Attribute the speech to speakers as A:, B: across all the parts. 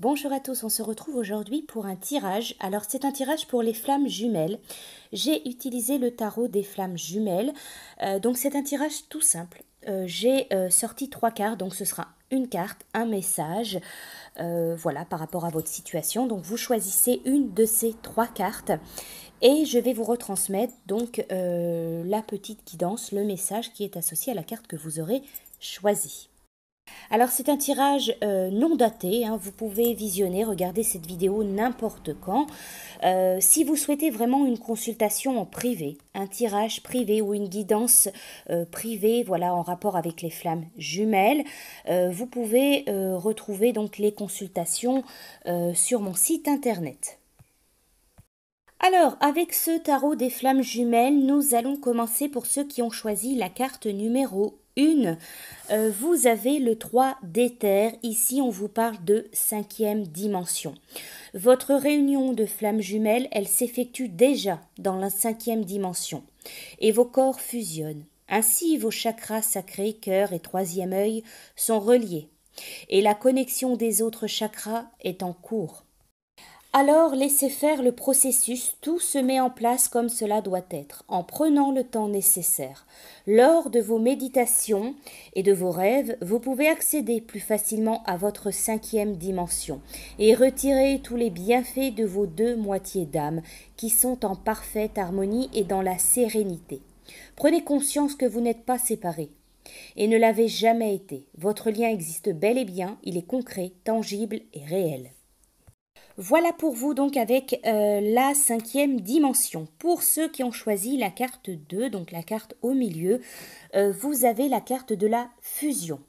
A: Bonjour à tous, on se retrouve aujourd'hui pour un tirage. Alors c'est un tirage pour les flammes jumelles. J'ai utilisé le tarot des flammes jumelles. Euh, donc c'est un tirage tout simple. Euh, j'ai euh, sorti trois cartes, donc ce sera une carte, un message, voilà, par rapport à votre situation. Donc vous choisissez une de ces trois cartes et je vais vous retransmettre donc la petite guidance, le message qui est associé à la carte que vous aurez choisie. Alors c'est un tirage euh, non daté, hein. vous pouvez visionner, regarder cette vidéo n'importe quand. Euh, si vous souhaitez vraiment une consultation en privé, un tirage privé ou une guidance euh, privée, voilà, en rapport avec les flammes jumelles, vous pouvez retrouver donc les consultations sur mon site internet. Alors, avec ce tarot des flammes jumelles, nous allons commencer pour ceux qui ont choisi la carte numéro une, euh, vous avez le 3 d'éther. Ici, on vous parle de cinquième dimension. Votre réunion de flammes jumelles, elle s'effectue déjà dans la cinquième dimension. Et vos corps fusionnent. Ainsi, vos chakras sacrés, cœur et troisième œil sont reliés. Et la connexion des autres chakras est en cours. Alors laissez faire le processus, tout se met en place comme cela doit être, en prenant le temps nécessaire. Lors de vos méditations et de vos rêves, vous pouvez accéder plus facilement à votre cinquième dimension et retirer tous les bienfaits de vos deux moitiés d'âme qui sont en parfaite harmonie et dans la sérénité. Prenez conscience que vous n'êtes pas séparés et ne l'avez jamais été. Votre lien existe bel et bien, il est concret, tangible et réel. Voilà pour vous donc avec euh, la cinquième dimension. Pour ceux qui ont choisi la carte 2, donc la carte au milieu, euh, vous avez la carte de la fusion.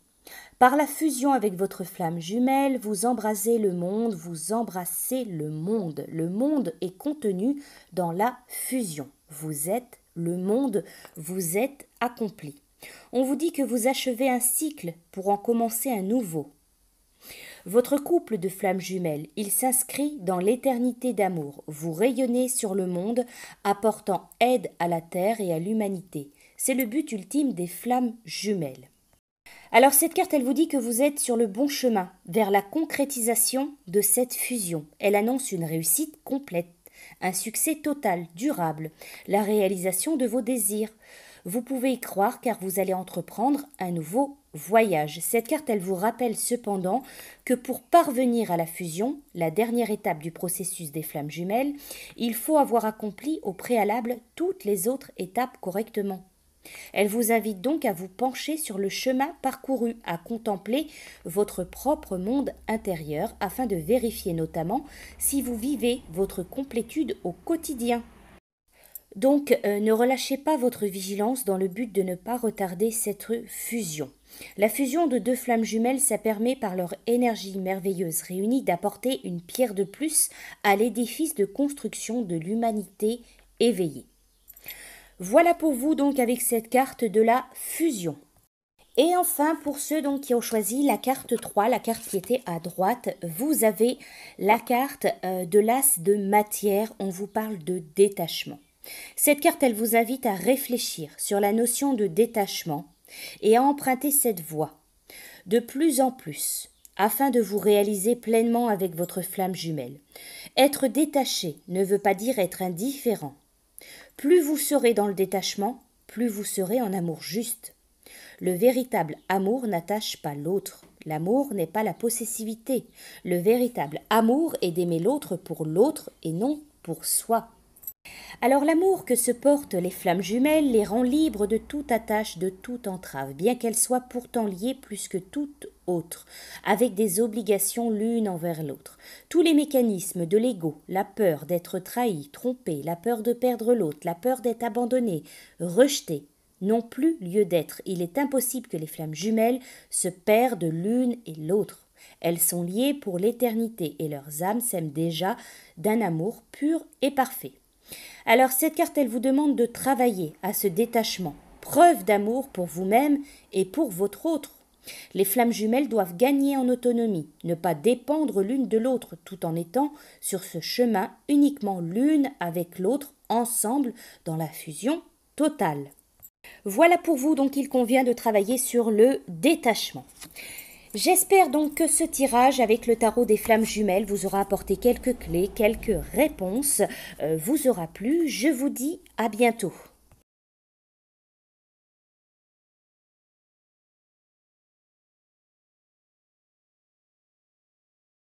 A: Par la fusion avec votre flamme jumelle, vous embrasez le monde, vous embrassez le monde. Le monde est contenu dans la fusion. Vous êtes le monde, vous êtes accompli. On vous dit que vous achevez un cycle pour en commencer un nouveau. Votre couple de flammes jumelles, il s'inscrit dans l'éternité d'amour. Vous rayonnez sur le monde, apportant aide à la terre et à l'humanité. C'est le but ultime des flammes jumelles. Alors cette carte, elle vous dit que vous êtes sur le bon chemin vers la concrétisation de cette fusion. Elle annonce une réussite complète, un succès total, durable, la réalisation de vos désirs. Vous pouvez y croire car vous allez entreprendre un nouveau voyage. Cette carte, elle vous rappelle cependant que pour parvenir à la fusion, la dernière étape du processus des flammes jumelles, il faut avoir accompli au préalable toutes les autres étapes correctement. Elle vous invite donc à vous pencher sur le chemin parcouru, à contempler votre propre monde intérieur afin de vérifier notamment si vous vivez votre complétude au quotidien donc euh, ne relâchez pas votre vigilance dans le but de ne pas retarder cette fusion. La fusion de deux flammes jumelles, ça permet par leur énergie merveilleuse réunie d'apporter une pierre de plus à l'édifice de construction de l'humanité éveillée. Voilà pour vous donc avec cette carte de la fusion. Et enfin, pour ceux donc qui ont choisi la carte 3, la carte qui était à droite, vous avez la carte euh, de l'as de matière. On vous parle de détachement. Cette carte, elle vous invite à réfléchir sur la notion de détachement et à emprunter cette voie de plus en plus afin de vous réaliser pleinement avec votre flamme jumelle. Être détaché ne veut pas dire être indifférent. Plus vous serez dans le détachement, plus vous serez en amour juste. Le véritable amour n'attache pas l'autre. L'amour n'est pas la possessivité. Le véritable amour est d'aimer l'autre pour l'autre et non pour soi. Alors l'amour que se portent les flammes jumelles les rend libres de toute attache, de toute entrave, bien qu'elles soient pourtant liées plus que toute autre, avec des obligations l'une envers l'autre. Tous les mécanismes de l'ego, la peur d'être trahi, trompé, la peur de perdre l'autre, la peur d'être abandonné, rejeté, n'ont plus lieu d'être. Il est impossible que les flammes jumelles se perdent l'une et l'autre. Elles sont liées pour l'éternité et leurs âmes s'aiment déjà d'un amour pur et parfait. Alors cette carte, elle vous demande de travailler à ce détachement, preuve d'amour pour vous-même et pour votre autre. Les flammes jumelles doivent gagner en autonomie, ne pas dépendre l'une de l'autre, tout en étant sur ce chemin uniquement l'une avec l'autre, ensemble, dans la fusion totale. Voilà pour vous, donc il convient de travailler sur le détachement. J'espère donc que ce tirage avec le tarot des flammes jumelles vous aura apporté quelques clés, quelques réponses, euh, vous aura plu. Je vous dis à bientôt.